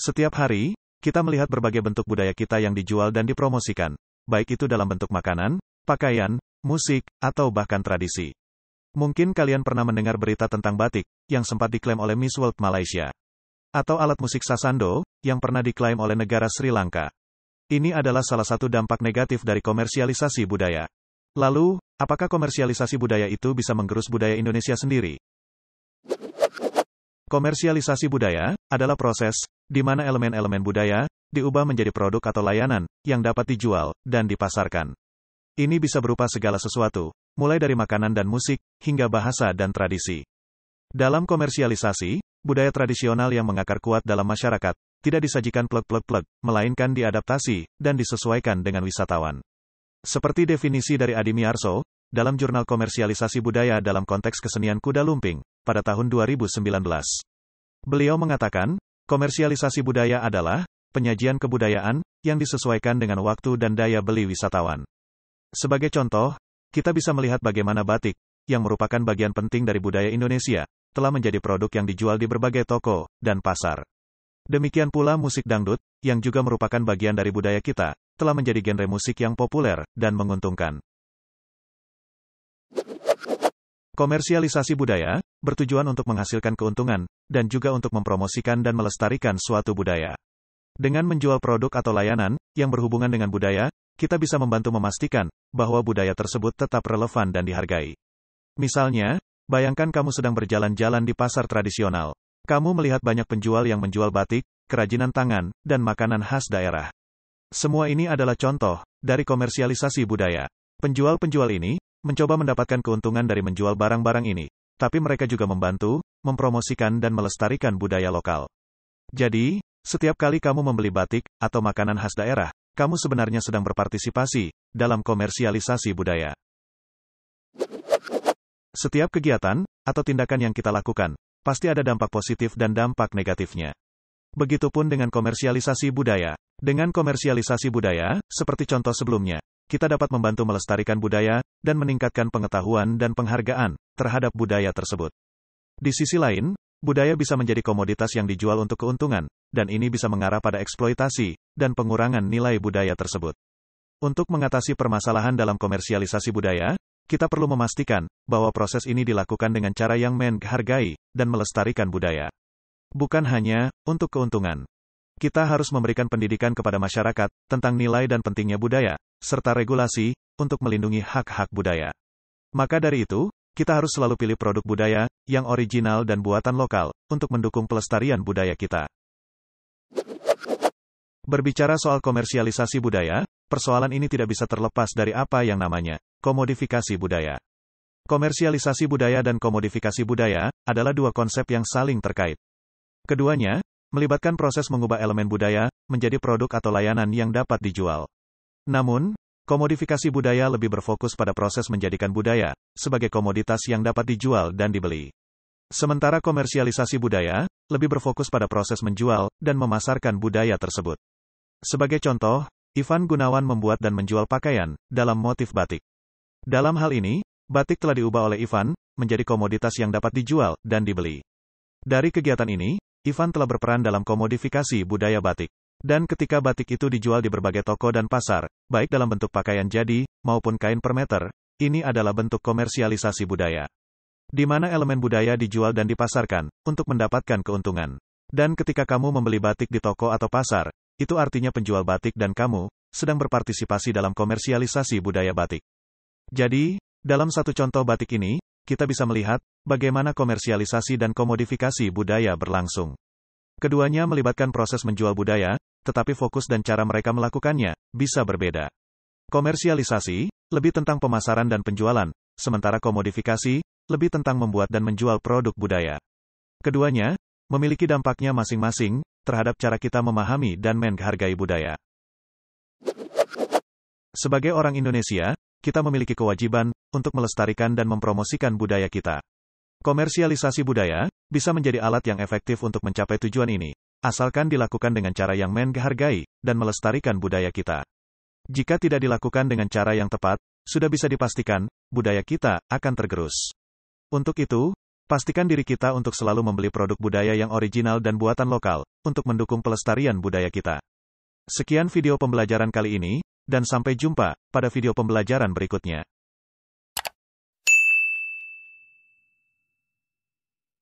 Setiap hari, kita melihat berbagai bentuk budaya kita yang dijual dan dipromosikan, baik itu dalam bentuk makanan, pakaian, musik, atau bahkan tradisi. Mungkin kalian pernah mendengar berita tentang batik, yang sempat diklaim oleh Miss World Malaysia. Atau alat musik sasando, yang pernah diklaim oleh negara Sri Lanka. Ini adalah salah satu dampak negatif dari komersialisasi budaya. Lalu, apakah komersialisasi budaya itu bisa menggerus budaya Indonesia sendiri? Komersialisasi budaya adalah proses di mana elemen-elemen budaya diubah menjadi produk atau layanan yang dapat dijual dan dipasarkan. Ini bisa berupa segala sesuatu, mulai dari makanan dan musik hingga bahasa dan tradisi. Dalam komersialisasi, budaya tradisional yang mengakar kuat dalam masyarakat tidak disajikan plek-plek-plek, melainkan diadaptasi dan disesuaikan dengan wisatawan. Seperti definisi dari Adi Miarso, dalam jurnal komersialisasi budaya dalam konteks kesenian kuda lumping, pada tahun 2019. Beliau mengatakan, Komersialisasi budaya adalah penyajian kebudayaan yang disesuaikan dengan waktu dan daya beli wisatawan. Sebagai contoh, kita bisa melihat bagaimana batik, yang merupakan bagian penting dari budaya Indonesia, telah menjadi produk yang dijual di berbagai toko dan pasar. Demikian pula musik dangdut, yang juga merupakan bagian dari budaya kita, telah menjadi genre musik yang populer dan menguntungkan. Komersialisasi budaya bertujuan untuk menghasilkan keuntungan dan juga untuk mempromosikan dan melestarikan suatu budaya. Dengan menjual produk atau layanan yang berhubungan dengan budaya, kita bisa membantu memastikan bahwa budaya tersebut tetap relevan dan dihargai. Misalnya, bayangkan kamu sedang berjalan-jalan di pasar tradisional. Kamu melihat banyak penjual yang menjual batik, kerajinan tangan, dan makanan khas daerah. Semua ini adalah contoh dari komersialisasi budaya. Penjual-penjual ini mencoba mendapatkan keuntungan dari menjual barang-barang ini, tapi mereka juga membantu, mempromosikan dan melestarikan budaya lokal. Jadi, setiap kali kamu membeli batik atau makanan khas daerah, kamu sebenarnya sedang berpartisipasi dalam komersialisasi budaya. Setiap kegiatan atau tindakan yang kita lakukan pasti ada dampak positif dan dampak negatifnya. Begitupun dengan komersialisasi budaya. Dengan komersialisasi budaya, seperti contoh sebelumnya, kita dapat membantu melestarikan budaya dan meningkatkan pengetahuan dan penghargaan terhadap budaya tersebut. Di sisi lain, budaya bisa menjadi komoditas yang dijual untuk keuntungan, dan ini bisa mengarah pada eksploitasi dan pengurangan nilai budaya tersebut. Untuk mengatasi permasalahan dalam komersialisasi budaya, kita perlu memastikan bahwa proses ini dilakukan dengan cara yang menghargai dan melestarikan budaya. Bukan hanya untuk keuntungan. Kita harus memberikan pendidikan kepada masyarakat tentang nilai dan pentingnya budaya, serta regulasi, untuk melindungi hak-hak budaya. Maka dari itu, kita harus selalu pilih produk budaya yang original dan buatan lokal untuk mendukung pelestarian budaya kita. Berbicara soal komersialisasi budaya, persoalan ini tidak bisa terlepas dari apa yang namanya komodifikasi budaya. Komersialisasi budaya dan komodifikasi budaya adalah dua konsep yang saling terkait. Keduanya melibatkan proses mengubah elemen budaya menjadi produk atau layanan yang dapat dijual. Namun, komodifikasi budaya lebih berfokus pada proses menjadikan budaya sebagai komoditas yang dapat dijual dan dibeli. Sementara komersialisasi budaya lebih berfokus pada proses menjual dan memasarkan budaya tersebut. Sebagai contoh, Ivan Gunawan membuat dan menjual pakaian dalam motif batik. Dalam hal ini, batik telah diubah oleh Ivan menjadi komoditas yang dapat dijual dan dibeli. Dari kegiatan ini, Ivan telah berperan dalam komodifikasi budaya batik. Dan ketika batik itu dijual di berbagai toko dan pasar, baik dalam bentuk pakaian jadi, maupun kain per meter, ini adalah bentuk komersialisasi budaya. Di mana elemen budaya dijual dan dipasarkan, untuk mendapatkan keuntungan. Dan ketika kamu membeli batik di toko atau pasar, itu artinya penjual batik dan kamu, sedang berpartisipasi dalam komersialisasi budaya batik. Jadi, dalam satu contoh batik ini, kita bisa melihat, bagaimana komersialisasi dan komodifikasi budaya berlangsung. Keduanya melibatkan proses menjual budaya, tetapi fokus dan cara mereka melakukannya bisa berbeda. Komersialisasi lebih tentang pemasaran dan penjualan, sementara komodifikasi lebih tentang membuat dan menjual produk budaya. Keduanya memiliki dampaknya masing-masing terhadap cara kita memahami dan menghargai budaya. Sebagai orang Indonesia, kita memiliki kewajiban untuk melestarikan dan mempromosikan budaya kita. Komersialisasi budaya bisa menjadi alat yang efektif untuk mencapai tujuan ini, asalkan dilakukan dengan cara yang menghargai dan melestarikan budaya kita. Jika tidak dilakukan dengan cara yang tepat, sudah bisa dipastikan budaya kita akan tergerus. Untuk itu, pastikan diri kita untuk selalu membeli produk budaya yang original dan buatan lokal untuk mendukung pelestarian budaya kita. Sekian video pembelajaran kali ini, dan sampai jumpa pada video pembelajaran berikutnya.